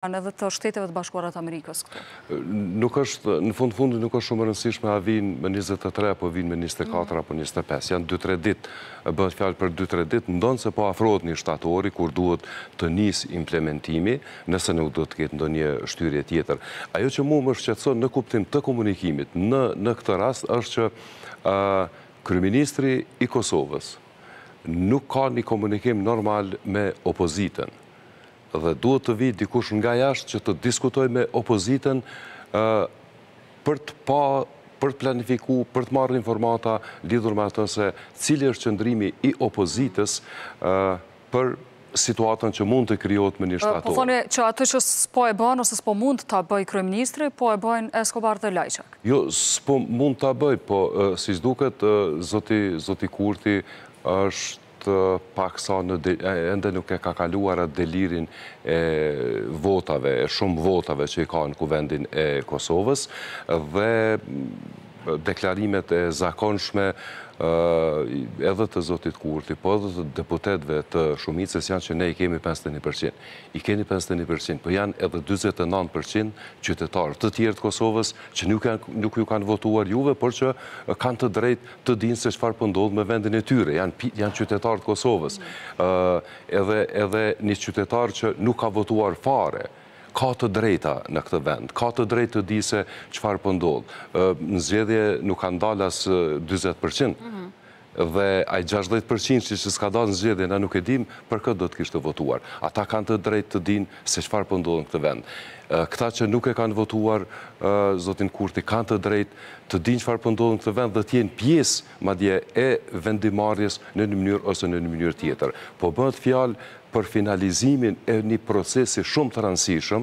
Kanë edhe të shteteve të bashkuarat Amerikës këtu? Nuk është, në fund fundi nuk është shumë rënsishme a vinë me 23, po vinë me 24, mhm. apo 25. Janë 2-3 ditë, bëhet fjalë për 2-3 ditë, ndonë se po afrohet një shtatori, kur duhet të njës implementimi, nëse nuk duhet të ketë ndonë një shtyrje tjetër. Ajo që mu më shqetson në kuptim të komunikimit, në këtë rast, është që kryministri i Kosovës nuk ka një komunikim normal me opozitën dhe duhet të vijë dikush nga jashtë që të diskutoj me opozitën për të pa, për të planifiku, për të marrë informata lidhur me atën se cilë është qëndrimi i opozitës për situatën që mund të kryot me një shtatorë. Po thone që atë që s'po e bënë ose s'po mund të bëj kryeministri, po e bëjnë Eskobar dhe Lajqak? Jo, s'po mund të bëj, po si s'duket, zoti Kurti është është pak sa në ndë nuk e ka kaluar delirin e votave, e shumë votave që i ka në kuvendin e Kosovës, dhe deklarimet e zakonshme edhe të zotit kurti, po edhe të deputetve të shumicës janë që ne i kemi 51%. I kemi 51%, po janë edhe 29% qytetarë të tjerë të Kosovës që nuk ju kanë votuar juve, por që kanë të drejt të dinë se që farë pëndodhë po me vendin e tyre. Janë qytetarë të Kosovës. Edhe një qytetarë që nuk ka votuar fare, ka të drejta në këtë vend, ka të drejtë të di se qëfar pëndodhë. Po në zgjedhje nuk kanë dalas 20%, dhe ajë 60% që që s'ka dalë në zgjedhje, na nuk e dim për këtë do të kishtë votuar. Ata kanë të drejtë të din se qëfar pëndodhë po në këtë vend. Këta që nuk e kanë votuar, zotin Kurti, kanë të drejtë të din qëfar pëndodhë po në këtë vend dhe t'jen pjesë, ma dje, e vendimarjes në një mënyrë ose në një mënyrë tjetër. Po bëtë fjalë për finalizimin e një procesi shumë të